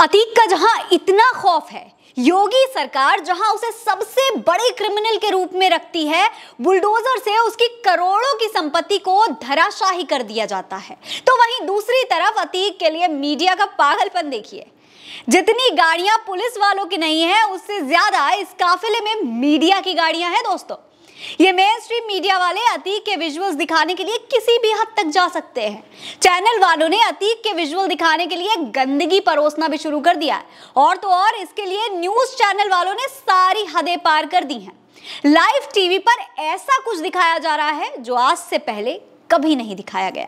अतीक का जहां इतना खौफ है योगी सरकार जहां उसे सबसे बड़े क्रिमिनल के रूप में रखती है बुलडोजर से उसकी करोड़ों की संपत्ति को धराशाही कर दिया जाता है तो वहीं दूसरी तरफ अतीक के लिए मीडिया का पागलपन देखिए जितनी गाड़ियां पुलिस वालों की नहीं है उससे ज्यादा इस काफिले में मीडिया की गाड़ियां हैं दोस्तों ये मेन स्ट्रीम मीडिया वाले अतीक के विजुअल्स दिखाने के लिए किसी भी हद तक जा सकते हैं चैनल वालों ने अतीक के विजुअल दिखाने के लिए गंदगी परोसना भी शुरू कर दिया है और तो और इसके लिए न्यूज चैनल वालों ने सारी हदें पार कर दी हैं लाइव टीवी पर ऐसा कुछ दिखाया जा रहा है जो आज से पहले कभी नहीं दिखाया गया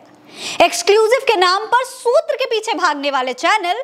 एक्सक्लूसिव के नाम पर सूत्र के पीछे भागने वाले चैनल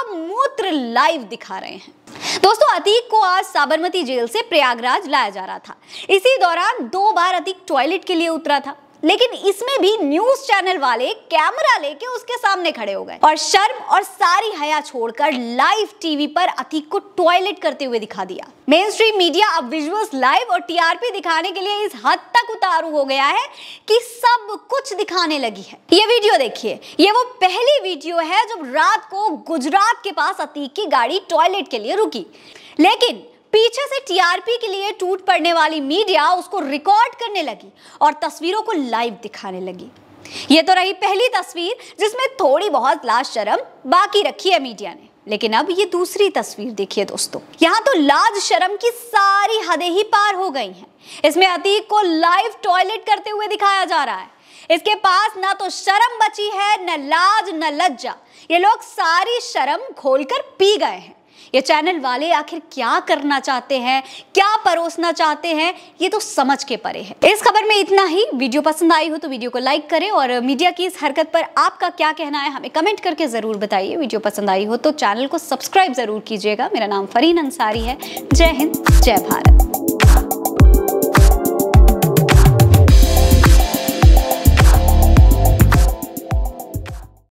अब मूत्र लाइव दिखा रहे हैं दोस्तों अतीक को आज साबरमती जेल से प्रयागराज लाया जा रहा था इसी दौरान दो बार अतीक टॉयलेट के लिए उतरा था लेकिन इसमें भी न्यूज चैनल वाले कैमरा लेके उसके सामने खड़े हो गए और शर्म और सारी हया छोड़कर लाइव टीवी पर अतीक को टॉयलेट करते हुए दिखा दिया मेन स्ट्रीम मीडिया अब विजुअल्स लाइव और टीआरपी दिखाने के लिए इस हद तक उतारू हो गया है कि सब कुछ दिखाने लगी है ये वीडियो देखिए ये वो पहली वीडियो है जब रात को गुजरात के पास अतीक की गाड़ी टॉयलेट के लिए रुकी लेकिन पीछे से टीआरपी के लिए टूट पड़ने वाली मीडिया उसको रिकॉर्ड करने लगी और तस्वीरों को लाइव दिखाने लगी ये तो रही पहली तस्वीर जिसमें थोड़ी बहुत लाज शर्म बाकी रखी है मीडिया ने लेकिन अब ये दूसरी तस्वीर देखिए दोस्तों यहाँ तो लाज शर्म की सारी हदें ही पार हो गई हैं इसमें अतीक को लाइव टॉयलेट करते हुए दिखाया जा रहा है इसके पास ना तो शर्म बची है न लाज न लज्जा ये लोग सारी शर्म घोल कर पी गए हैं ये चैनल वाले आखिर क्या करना चाहते हैं क्या परोसना चाहते हैं ये तो समझ के परे है इस खबर में इतना ही वीडियो पसंद आई हो तो वीडियो को लाइक करें और मीडिया की इस हरकत पर आपका क्या कहना है हमें कमेंट करके ज़रूर बताइए वीडियो पसंद आई हो तो चैनल को सब्सक्राइब ज़रूर कीजिएगा मेरा नाम फरीन अंसारी है जय हिंद जय भारत